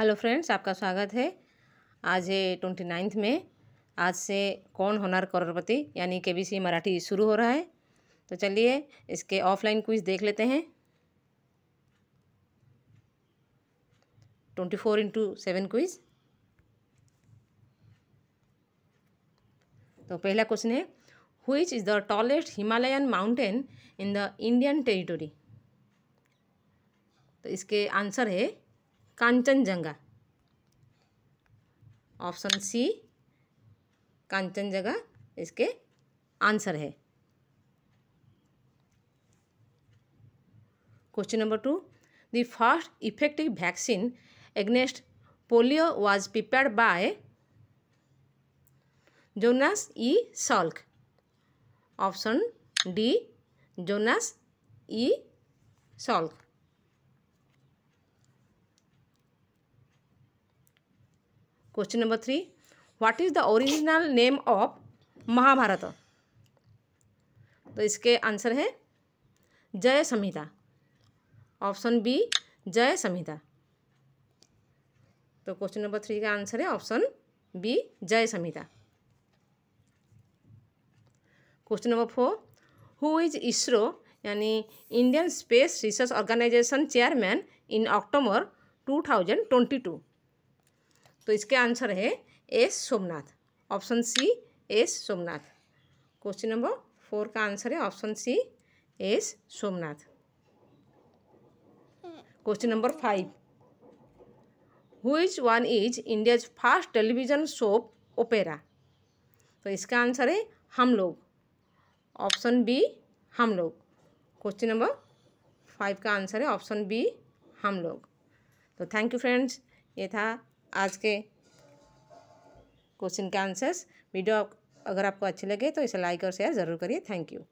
hello friends आपका स्वागत है आज है ट्वेंटी नाइन्थ में आज से कौन होनार करोड़पति यानी के बी सी मराठी शुरू हो रहा है तो चलिए इसके ऑफलाइन क्विज देख लेते हैं twenty four into seven quiz तो पहला क्वेश्चन है which is the tallest Himalayan mountain in the Indian territory तो इसके आंसर है कांचनजंगा ऑप्शन सी कांचनजंगा इसके आंसर है question number two the first effective vaccine against polio was prepared by Jonas E Salk option D Jonas E Salk question number three what is the original name of Mahabharata तो इसके answer है जय संहिता option B Jaya Samhita तो question number three का answer है option B Jaya Samhita question number four who is ISRO यानी Indian space research organisation chairman in October two thousand twenty two तो इसके आंसर है S Somanath option C S Somanath question number four का answer है option C S Somanath question number five which one is India's first television show opera तो इसका answer है हम लोग option B Hum Log question number five का आंसर है ऑप्शन बी हम लोग तो थैंक यू फ्रेंड्स ये था आज के क्वेश्चन के आंसर्स वीडियो अगर आपको अच्छे लगे तो इसे लाइक और शेयर ज़रूर करिए थैंक यू